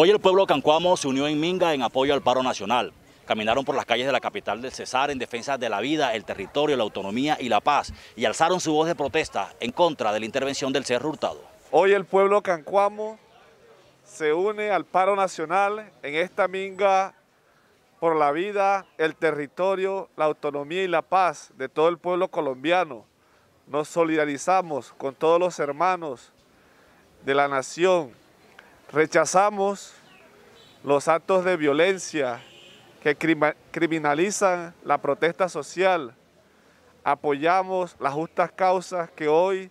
Hoy el pueblo Cancuamo se unió en Minga en apoyo al paro nacional. Caminaron por las calles de la capital del Cesar en defensa de la vida, el territorio, la autonomía y la paz y alzaron su voz de protesta en contra de la intervención del Cerro Hurtado. Hoy el pueblo Cancuamo se une al paro nacional en esta Minga por la vida, el territorio, la autonomía y la paz de todo el pueblo colombiano. Nos solidarizamos con todos los hermanos de la nación, Rechazamos los actos de violencia que criminalizan la protesta social. Apoyamos las justas causas que hoy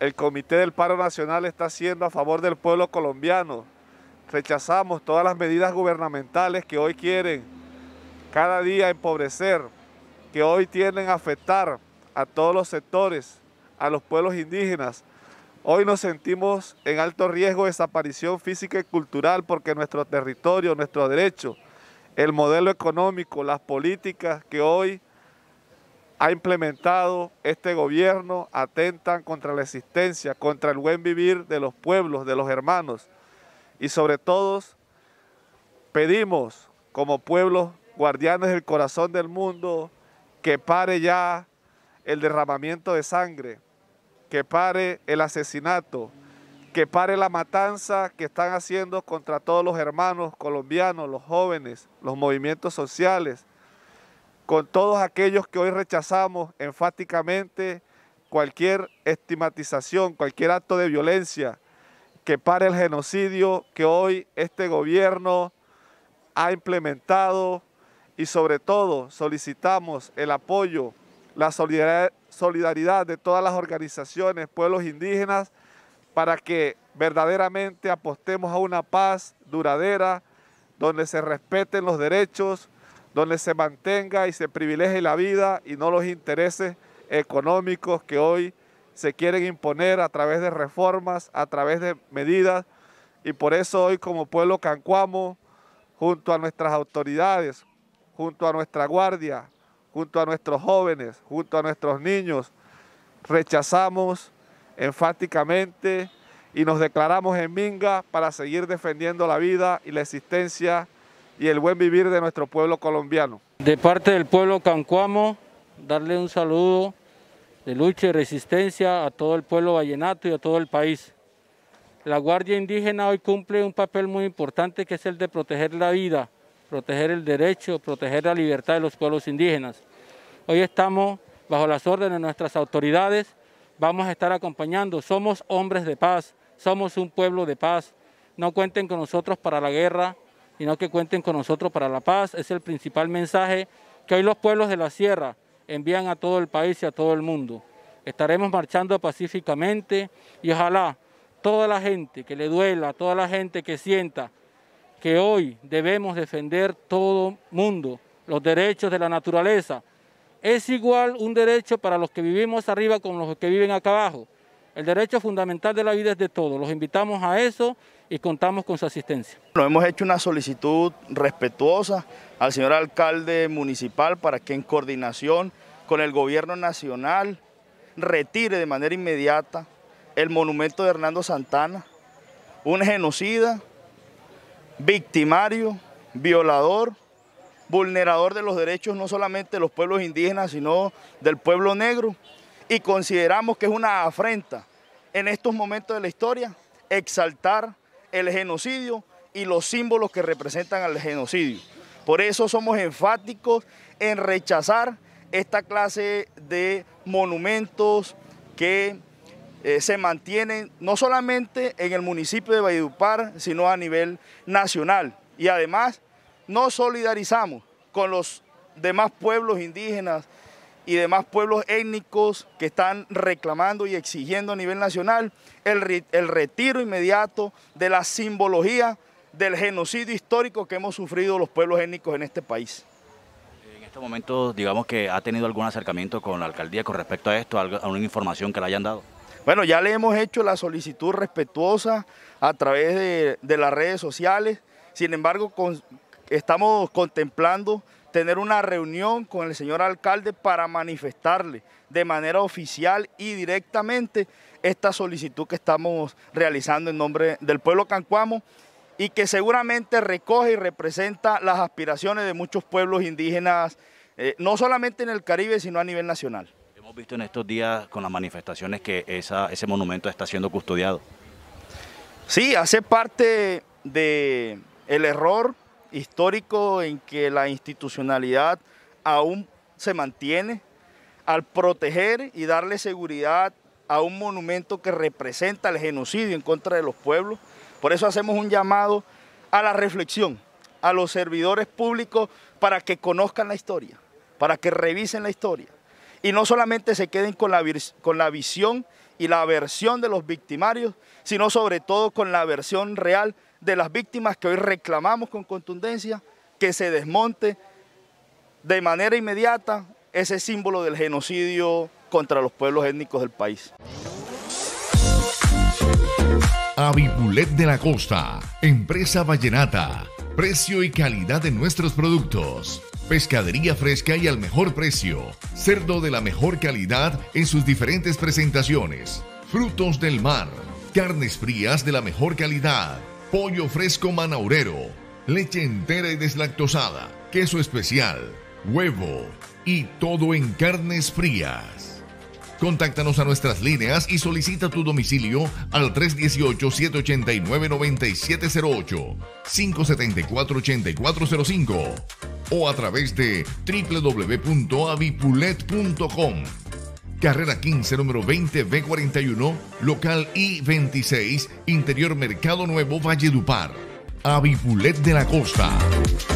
el Comité del Paro Nacional está haciendo a favor del pueblo colombiano. Rechazamos todas las medidas gubernamentales que hoy quieren cada día empobrecer, que hoy tienden a afectar a todos los sectores, a los pueblos indígenas, Hoy nos sentimos en alto riesgo de desaparición física y cultural porque nuestro territorio, nuestro derecho, el modelo económico, las políticas que hoy ha implementado este gobierno atentan contra la existencia, contra el buen vivir de los pueblos, de los hermanos. Y sobre todo, pedimos como pueblos guardianes del corazón del mundo que pare ya el derramamiento de sangre, que pare el asesinato, que pare la matanza que están haciendo contra todos los hermanos colombianos, los jóvenes, los movimientos sociales, con todos aquellos que hoy rechazamos enfáticamente cualquier estigmatización, cualquier acto de violencia, que pare el genocidio que hoy este gobierno ha implementado y sobre todo solicitamos el apoyo, la solidaridad, solidaridad de todas las organizaciones, pueblos indígenas, para que verdaderamente apostemos a una paz duradera, donde se respeten los derechos, donde se mantenga y se privilegie la vida y no los intereses económicos que hoy se quieren imponer a través de reformas, a través de medidas. Y por eso hoy como pueblo cancuamo, junto a nuestras autoridades, junto a nuestra guardia, junto a nuestros jóvenes, junto a nuestros niños, rechazamos enfáticamente y nos declaramos en Minga para seguir defendiendo la vida y la existencia y el buen vivir de nuestro pueblo colombiano. De parte del pueblo cancuamo, darle un saludo de lucha y resistencia a todo el pueblo vallenato y a todo el país. La Guardia Indígena hoy cumple un papel muy importante que es el de proteger la vida, proteger el derecho, proteger la libertad de los pueblos indígenas. Hoy estamos bajo las órdenes de nuestras autoridades, vamos a estar acompañando, somos hombres de paz, somos un pueblo de paz, no cuenten con nosotros para la guerra, sino que cuenten con nosotros para la paz, es el principal mensaje que hoy los pueblos de la sierra envían a todo el país y a todo el mundo. Estaremos marchando pacíficamente y ojalá toda la gente que le duela, toda la gente que sienta que hoy debemos defender todo mundo, los derechos de la naturaleza. Es igual un derecho para los que vivimos arriba con los que viven acá abajo. El derecho fundamental de la vida es de todos. Los invitamos a eso y contamos con su asistencia. Bueno, hemos hecho una solicitud respetuosa al señor alcalde municipal para que en coordinación con el gobierno nacional retire de manera inmediata el monumento de Hernando Santana, un genocida victimario, violador, vulnerador de los derechos no solamente de los pueblos indígenas, sino del pueblo negro, y consideramos que es una afrenta en estos momentos de la historia exaltar el genocidio y los símbolos que representan al genocidio. Por eso somos enfáticos en rechazar esta clase de monumentos que eh, se mantienen no solamente en el municipio de Valledupar, sino a nivel nacional. Y además nos solidarizamos con los demás pueblos indígenas y demás pueblos étnicos que están reclamando y exigiendo a nivel nacional el, retiro inmediato de la simbología del genocidio histórico que hemos sufrido los pueblos étnicos en este país En este momento, digamos que ha tenido algún acercamiento con la alcaldía con respecto a esto, a una información que le hayan dado? Bueno, ya le hemos hecho la solicitud respetuosa a través de, las redes sociales, sin embargo estamos contemplando tener una reunión con el señor alcalde para manifestarle de manera oficial y directamente esta solicitud que estamos realizando en nombre del pueblo cancuamo y que seguramente recoge y representa las aspiraciones de muchos pueblos indígenas, eh, no solamente en el Caribe, sino a nivel nacional visto en estos días con las manifestaciones que ese monumento está siendo custodiado. Sí, hace parte del error histórico en que la institucionalidad aún se mantiene al proteger y darle seguridad a un monumento que representa el genocidio en contra de los pueblos. Por eso hacemos un llamado a la reflexión, a los servidores públicos para que conozcan la historia, para que revisen la historia y no solamente se queden con la, con la visión y la versión de los victimarios, sino sobre todo con la versión real de las víctimas que hoy reclamamos con contundencia que se desmonte de manera inmediata ese símbolo del genocidio contra los pueblos étnicos del país. de la Costa, empresa vallenata, precio y calidad de nuestros productos. Pescadería fresca y al mejor precio. Cerdo de la mejor calidad en sus diferentes presentaciones. Frutos del mar. Carnes frías de la mejor calidad. Pollo fresco manaurero. Leche entera y deslactosada. Queso especial. Huevo. Y todo en carnes frías. Contáctanos a nuestras líneas y solicita tu domicilio al 318-789-9708, 574-8405 o a través de www.avipulet.com. Carrera 15, número 20B41, local I26, Interior Mercado Nuevo, Valledupar. Avipulet de la Costa.